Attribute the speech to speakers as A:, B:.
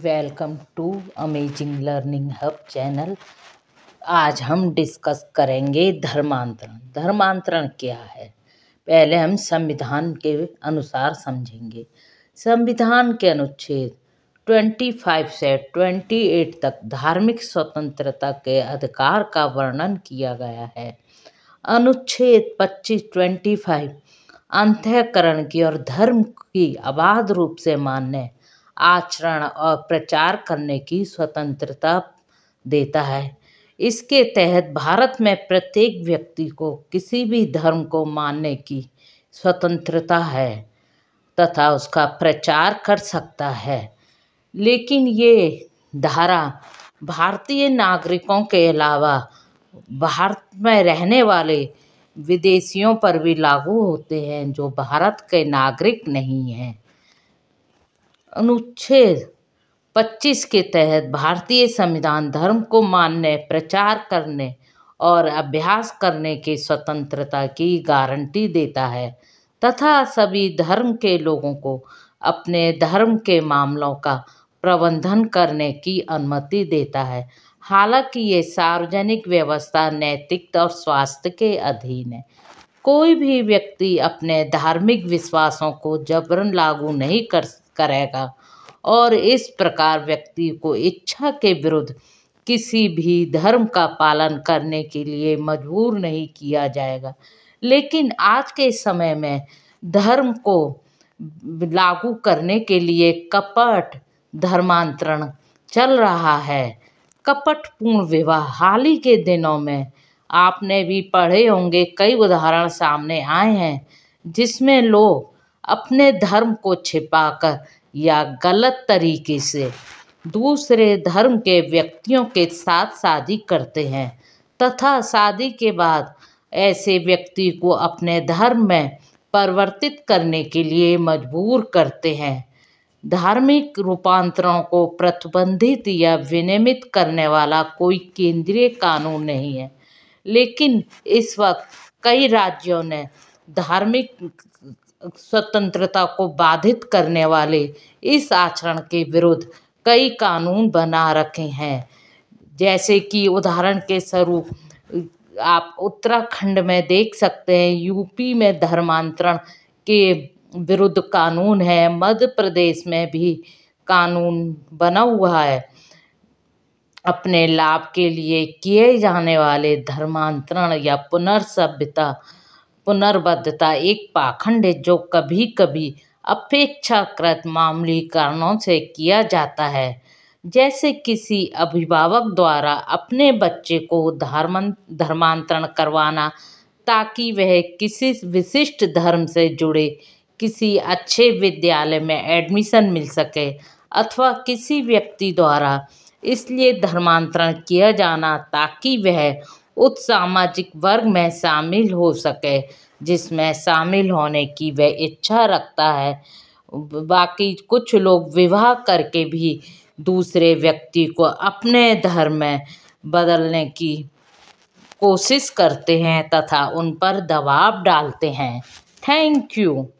A: welcome to amazing learning hub channel आज हम discuss करेंगे धर्मांतरण धर्मांतरण क्या है पहले हम संविधान के अनुसार समझेंगे संविधान के अनुच्छेद 25 से 28 तक धार्मिक स्वतंत्रता के अधिकार का वर्णन किया गया है अनुच्छेद 25 25 अंत्यकरण की और धर्म की अबाध रूप से मान्य आचरण और प्रचार करने की स्वतंत्रता देता है इसके तहत भारत में प्रत्येक व्यक्ति को किसी भी धर्म को मानने की स्वतंत्रता है तथा उसका प्रचार कर सकता है लेकिन ये धारा भारतीय नागरिकों के अलावा भारत में रहने वाले विदेशियों पर भी लागू होते हैं जो भारत के नागरिक नहीं हैं अनुच्छेद 25 के तहत भारतीय संविधान धर्म को मानने प्रचार करने और अभ्यास करने की स्वतंत्रता की गारंटी देता है तथा सभी धर्म के लोगों को अपने धर्म के मामलों का प्रबंधन करने की अनुमति देता है हालांकि ये सार्वजनिक व्यवस्था नैतिकता और स्वास्थ्य के अधीन है कोई भी व्यक्ति अपने धार्मिक विश्वासों को जबरन लागू नहीं कर सकता करेगा और इस प्रकार व्यक्ति को इच्छा के विरुद्ध किसी भी धर्म का पालन करने के लिए मजबूर नहीं किया जाएगा लेकिन आज के समय में धर्म को लागू करने के लिए कपट धर्मांतरण चल रहा है कपटपूर्ण विवाह हाल ही के दिनों में आपने भी पढ़े होंगे कई उदाहरण सामने आए हैं जिसमें लोग अपने धर्म को छिपाकर या गलत तरीके से दूसरे धर्म के व्यक्तियों के साथ शादी करते हैं तथा शादी के बाद ऐसे व्यक्ति को अपने धर्म में परिवर्तित करने के लिए मजबूर करते हैं धार्मिक रूपांतरों को प्रतिबंधित या विनियमित करने वाला कोई केंद्रीय कानून नहीं है लेकिन इस वक्त कई राज्यों ने धार्मिक स्वतंत्रता को बाधित करने वाले इस आचरण के विरुद्ध कई कानून बना रखे हैं जैसे कि उदाहरण के स्वरूप आप उत्तराखंड में देख सकते हैं यूपी में धर्मांतरण के विरुद्ध कानून है मध्य प्रदेश में भी कानून बना हुआ है अपने लाभ के लिए किए जाने वाले धर्मांतरण या पुनर्सभ्यता पुनर्बद्धता एक पाखंड है जो कभी कभी अपेक्षाकृत मामूली कारणों से किया जाता है जैसे किसी अभिभावक द्वारा अपने बच्चे को धर्म धर्मांतरण करवाना ताकि वह किसी विशिष्ट धर्म से जुड़े किसी अच्छे विद्यालय में एडमिशन मिल सके अथवा किसी व्यक्ति द्वारा इसलिए धर्मांतरण किया जाना ताकि वह उस सामाजिक वर्ग में शामिल हो सके जिसमें शामिल होने की वह इच्छा रखता है बाकी कुछ लोग विवाह करके भी दूसरे व्यक्ति को अपने धर्म में बदलने की कोशिश करते हैं तथा उन पर दबाव डालते हैं थैंक यू